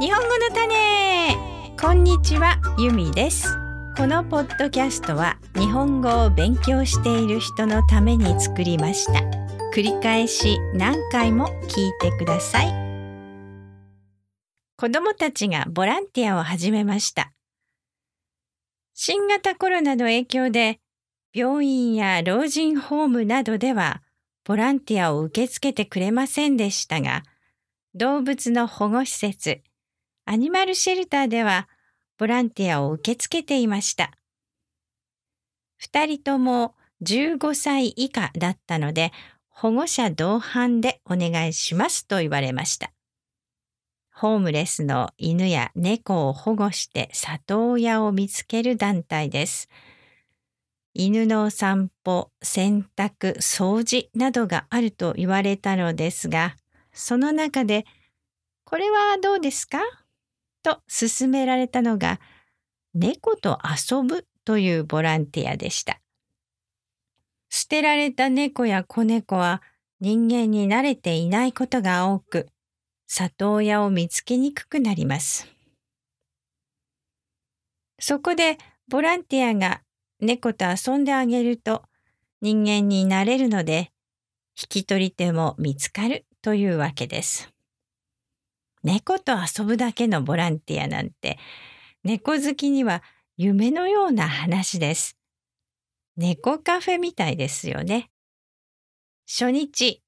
日本語の種こんにちはゆみですこのポッドキャストは日本語を勉強している人のために作りました繰り返し何回も聞いてください子供たちがボランティアを始めました新型コロナの影響で病院や老人ホームなどではボランティアを受け付けてくれませんでしたが動物の保護施設アニマルシェルターではボランティアを受け付けていました。2人とも15歳以下だったので保護者同伴でお願いしますと言われました。ホームレスの犬や猫を保護して里親を見つける団体です。犬の散歩、洗濯、掃除などがあると言われたのですが、その中で、これはどうですかと勧められたのが猫と遊ぶというボランティアでした。捨てられた猫や子猫は人間に慣れていないことが多く、里親を見つけにくくなります。そこでボランティアが猫と遊んであげると人間になれるので、引き取り手も見つかるというわけです。猫と遊ぶだけのボランティアなんて猫好きには夢のような話です。猫カフェみたいですよね。初日、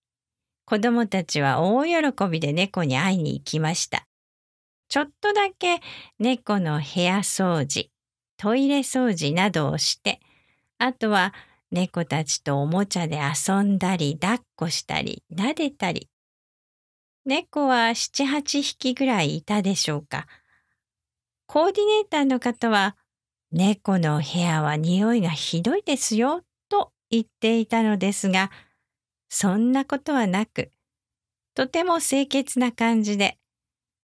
子供たちは大喜びで猫に会いに行きました。ちょっとだけ猫の部屋掃除、トイレ掃除などをして、あとは猫たちとおもちゃで遊んだり、抱っこしたり、撫でたり、猫は7、8匹ぐらいいたでしょうか。コーディネーターの方は、猫の部屋は匂いがひどいですよと言っていたのですが、そんなことはなく、とても清潔な感じで、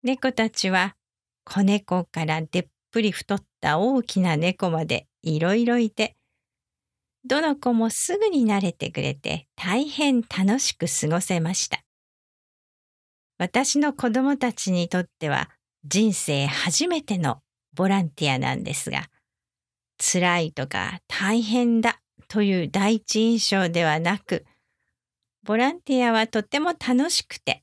猫たちは子猫からでっぷり太った大きな猫までいろいろいて、どの子もすぐに慣れてくれて大変楽しく過ごせました。私の子供たちにとっては人生初めてのボランティアなんですが、辛いとか大変だという第一印象ではなく、ボランティアはとても楽しくて、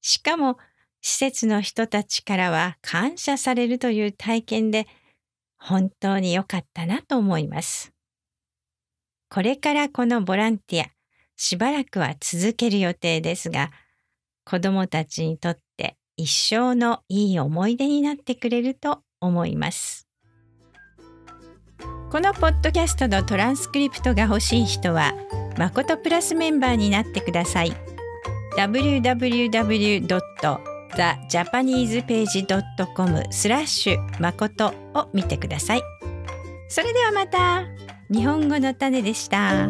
しかも施設の人たちからは感謝されるという体験で、本当に良かったなと思います。これからこのボランティア、しばらくは続ける予定ですが、子供もたちにとって一生のいい思い出になってくれると思いますこのポッドキャストのトランスクリプトが欲しい人はまことプラスメンバーになってください www.thejapanesepage.com スラッシュまことを見てくださいそれではまた日本語の種でした。